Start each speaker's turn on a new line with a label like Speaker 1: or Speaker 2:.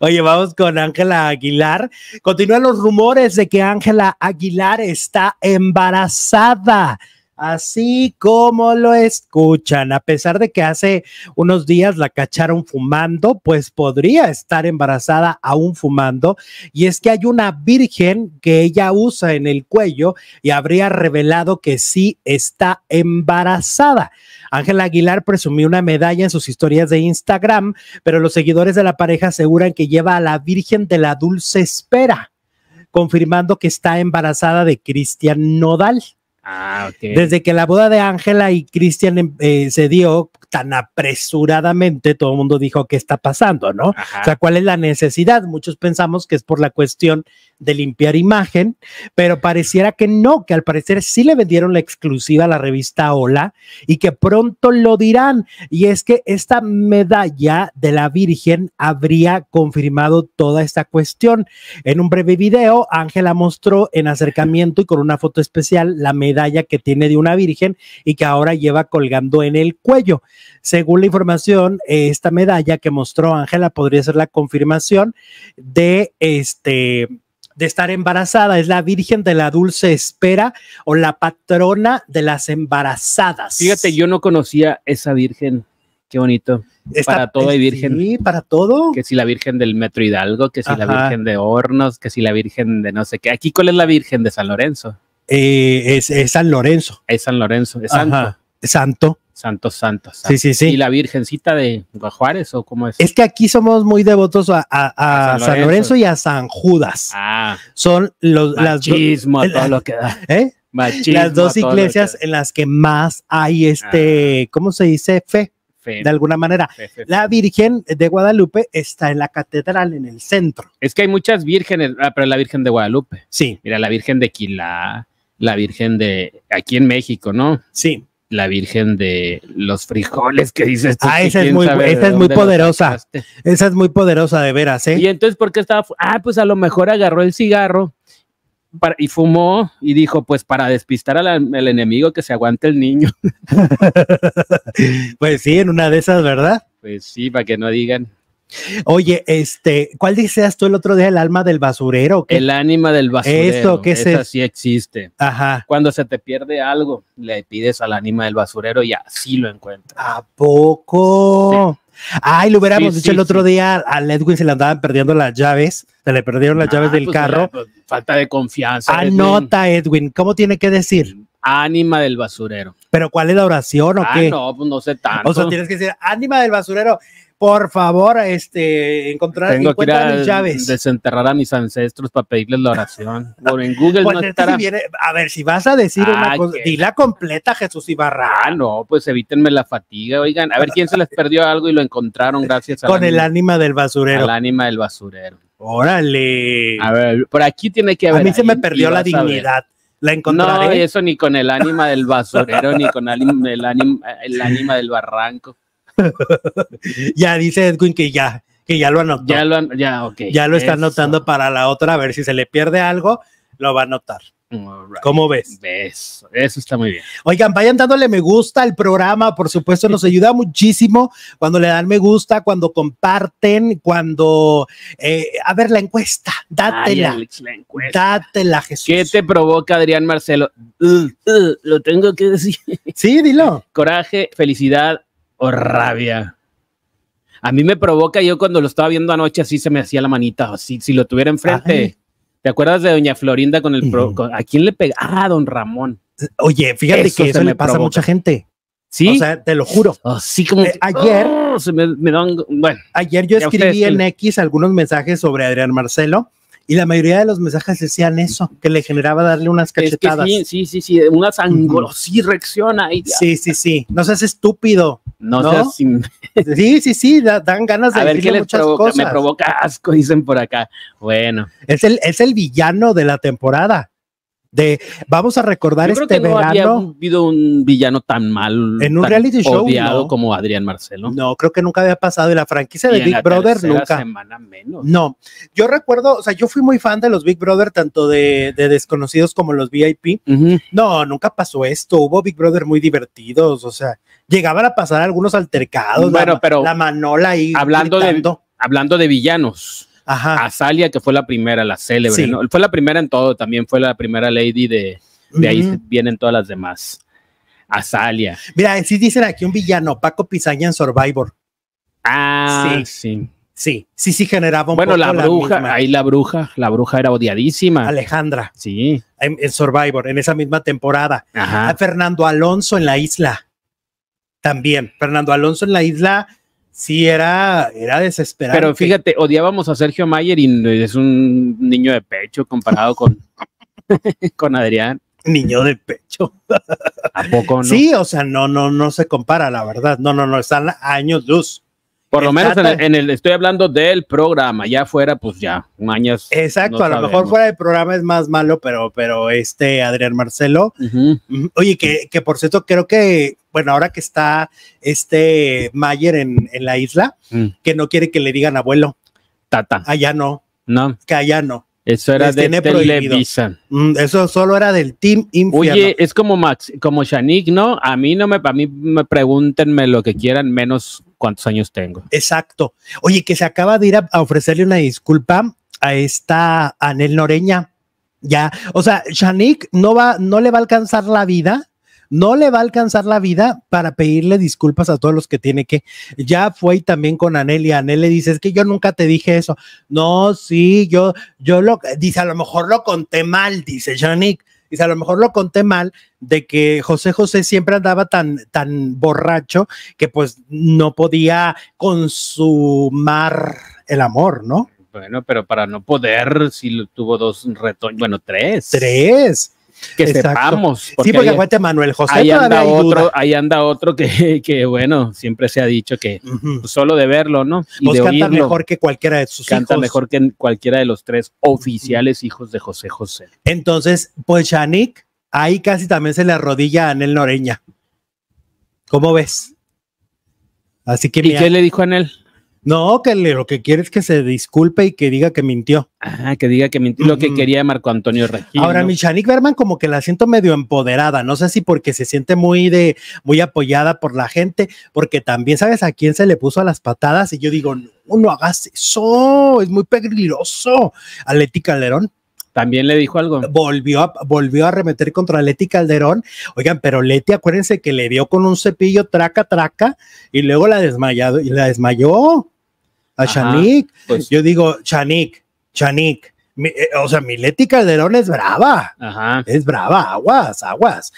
Speaker 1: Oye, vamos con Ángela Aguilar. Continúan los rumores de que Ángela Aguilar está embarazada. Así como lo escuchan, a pesar de que hace unos días la cacharon fumando, pues podría estar embarazada aún fumando. Y es que hay una virgen que ella usa en el cuello y habría revelado que sí está embarazada. Ángela Aguilar presumió una medalla en sus historias de Instagram, pero los seguidores de la pareja aseguran que lleva a la Virgen de la Dulce Espera, confirmando que está embarazada de Cristian Nodal.
Speaker 2: Ah, Desde
Speaker 1: que la boda de Ángela y Cristian em, eh, se dio tan apresuradamente, todo el mundo dijo, ¿qué está pasando? ¿No? O sea, ¿cuál es la necesidad? Muchos pensamos que es por la cuestión de limpiar imagen, pero pareciera que no, que al parecer sí le vendieron la exclusiva a la revista Hola y que pronto lo dirán. Y es que esta medalla de la Virgen habría confirmado toda esta cuestión. En un breve video, Ángela mostró en acercamiento y con una foto especial la medalla medalla que tiene de una virgen y que ahora lleva colgando en el cuello. Según la información, esta medalla que mostró Ángela podría ser la confirmación de este de estar embarazada. Es la Virgen de la Dulce Espera o la patrona de las embarazadas.
Speaker 2: Fíjate, yo no conocía esa Virgen. Qué bonito. para todo hay Virgen. Sí, para todo. Que si la Virgen del Metro Hidalgo, que si la Virgen de Hornos, que si la Virgen de no sé qué. Aquí, ¿cuál es la Virgen de San Lorenzo? Eh, es, San Lorenzo. Es San Lorenzo, es Santo. Santo. Santos Sí, sí, sí. ¿Y la Virgencita de Juárez o cómo es?
Speaker 1: Es que aquí somos muy devotos a, San, Lorenzo. y a San Judas.
Speaker 2: Ah. Son los, ¿Eh? Machismo, las,
Speaker 1: dos iglesias en las que más hay este, ah. ¿cómo se dice? Fe. De alguna manera. la Virgen de Guadalupe está en la catedral,
Speaker 2: en el centro. Es que hay muchas vírgenes, ah, pero la Virgen de Guadalupe. Sí. Mira, la Virgen de Quilá la Virgen de aquí en México, ¿no? Sí. La Virgen de los frijoles que dices. ah, esa es, muy, poderosa. Esa es muy poderosa de veras, ¿eh? Y entonces, ¿por qué estaba? Ah, pues a lo mejor agarró el cigarro y fumó y dijo, pues para despistar al enemigo que se aguante el niño. pues sí, en una de esas, ¿verdad? Pues sí, para que no digan. Oye, este,
Speaker 1: ¿cuál dices tú el otro día? El alma del basurero. El ánima del basurero. esto, ¿qué es? Esa sí
Speaker 2: existe. Ajá. Cuando se te pierde algo, le pides al ánima del basurero y así lo encuentras. ¿A
Speaker 1: poco? Ay, lo hubiéramos dicho el otro día a Edwin se le andaban perdiendo las llaves, se le perdieron las ah, llaves del pues carro. Pues,
Speaker 2: falta de confianza. Anota,
Speaker 1: Edwin, ¿cómo tiene que decir?
Speaker 2: Ánima del basurero
Speaker 1: pero ¿cuál es la oración o ah, No, pues no sé
Speaker 2: tanto. O sea, tienes que
Speaker 1: decir, ánima del basurero, por favor, este, encontrar Tengo que ir a llaves.
Speaker 2: desenterrar a mis ancestros para pedirles la oración. Por en Google pues no estará... a ver, si vas a decir una cosa, la completa, Jesús Ibarra. Ah, no, pues evítenme la fatiga. Oigan, a ver quién se les perdió algo y lo encontraron gracias a... Con el ánima del basurero. El ánima del basurero. Órale. A ver, por aquí tiene que haber. A mí se me perdió la dignidad la No, eso ni con el ánima del basurero, ni con el ánima, del barranco.
Speaker 1: ya dice Edwin que ya,
Speaker 2: que ya lo anotó. Ya lo, ya, lo está
Speaker 1: anotando para la otra, a ver si se le pierde algo, lo va a anotar.
Speaker 2: ¿Cómo ves? Eso, está muy bien.
Speaker 1: Oigan, vayan dándole me gusta al programa, por supuesto, nos ayuda muchísimo cuando le dan me gusta, cuando comparten, cuando... Eh, a ver, la encuesta, dátela.
Speaker 2: Dátela, Jesús. ¿Qué te provoca, Adrián Marcelo? Uh, uh, lo tengo que decir. Sí, dilo. Coraje, felicidad o rabia. A mí me provoca, yo cuando lo estaba viendo anoche así se me hacía la manita, así, si lo tuviera enfrente. ¿Te acuerdas de Doña Florinda con el... Pro, ¿A quién le pegaba? Ah, don Ramón. Oye, fíjate que eso le pasa a mucha gente. Sí. O sea, te lo juro. Oh, sí, como eh, ayer. Oh, me, bueno, ayer yo escribí en X algunos
Speaker 1: mensajes sobre Adrián Marcelo y la mayoría de los mensajes decían eso, que le generaba darle unas cachetadas. sí,
Speaker 2: sí, sí, sí, unas ahí. sí reacciona. Y sí, sí, sí,
Speaker 1: no seas estúpido. No, seas... sí, sí, sí, dan
Speaker 2: ganas de ver, ¿qué provoca? Me provoca asco,
Speaker 1: dicen por acá. Bueno. Es el, es el villano de la temporada de vamos a recordar este que no verano. Había
Speaker 2: habido un villano tan mal en un reality show como Adrián Marcelo. No, creo que nunca había pasado y la franquicia de Big Brother nunca.
Speaker 1: menos. No, yo recuerdo, o sea, yo fui muy fan de los Big Brother tanto de, desconocidos como los VIP. No, nunca pasó esto. Hubo Big Brother muy divertidos, o sea, llegaban a
Speaker 2: pasar algunos altercados. Bueno, pero la Manola y hablando de hablando de villanos Ajá. Azalia, que fue la primera, la célebre, Fue la primera en todo, también fue la primera lady de, de ahí vienen todas las demás. Azalia.
Speaker 1: Mira, si dicen aquí un villano, Paco Pisaña en Survivor. Ah, sí. sí. Sí, sí, sí generaba un Bueno, la bruja, ahí la bruja, la bruja era odiadísima. Alejandra. Sí. En, Survivor, en esa misma temporada. Fernando Alonso en la isla. También,
Speaker 2: Fernando Alonso en la isla
Speaker 1: sí era, era desesperante. Pero fíjate,
Speaker 2: odiábamos a Sergio Mayer y es un niño de pecho comparado con, con Adrián. Niño de pecho. ¿A poco no? Sí,
Speaker 1: o sea, no, no, no se compara, la verdad.
Speaker 2: No, no, no, están años luz. Por lo menos en el, estoy hablando del programa, ya fuera, pues ya, años. Exacto, a lo mejor
Speaker 1: fuera del programa es más malo, pero, pero este Adrián Marcelo. Mm, oye, que, que por cierto, creo que bueno, ahora que está este Mayer en, la isla, mm. que no quiere que le digan abuelo. Tata. Allá
Speaker 2: no. No. Que allá no. Eso era de Televisa.
Speaker 1: Mm, eso solo era del
Speaker 2: Team Infierno. Oye, es como Max, como Shanik, ¿no? A mí no me, a mí me pregúntenme lo que quieran, menos cuántos años tengo.
Speaker 1: Exacto. Oye, que se acaba de ir a, ofrecerle una disculpa a esta Anel Noreña. Ya, o sea, Shanik no va, no le va a alcanzar la vida no le va a alcanzar la vida para pedirle disculpas a todos los que tiene que. Ya fue también con Anel y Anel le dice, es que yo nunca te dije eso. No, sí, yo, yo lo, dice, a lo mejor lo conté mal, dice Janik. Dice, a lo mejor lo conté mal de que José José siempre andaba tan, tan borracho que pues no podía consumar el amor, ¿no?
Speaker 2: Bueno, pero para no poder, si tuvo dos retoños, bueno, tres. Tres
Speaker 1: que sepamos. sí, porque Manuel José. Ahí anda, otro,
Speaker 2: ahí anda otro que, que, bueno, siempre se ha dicho que pues, solo de verlo, ¿no? Pues canta mejor que cualquiera de sus canta hijos. Canta mejor que cualquiera de los tres oficiales hijos de José José.
Speaker 1: Entonces, pues Yannick, ahí casi también se le arrodilla a Anel Noreña. ¿Cómo ves? Así que.
Speaker 2: ¿Y qué le dijo a Anel? No, que lo que quiere es que se disculpe y que diga que mintió. Ah, que diga que mintió. Lo que quería Marco Antonio Regino. Ahora, mi
Speaker 1: Berman como que la siento medio empoderada. No sé si porque se siente muy de, muy apoyada por la gente, porque también sabes a quién se le puso a las patadas. Y yo digo, no, hagas eso, es muy peligroso. A Leti Calderón. También le dijo algo. Volvió a, volvió a remeter contra Leti Calderón. Oigan, pero Leti, acuérdense que le dio con un cepillo traca, traca, y luego la desmayado, y la desmayó a Chanik. Pues. Yo digo, Chanik, Chanik. Eh, o sea, Mileti Calderón es brava.
Speaker 2: Es brava,
Speaker 1: aguas, aguas.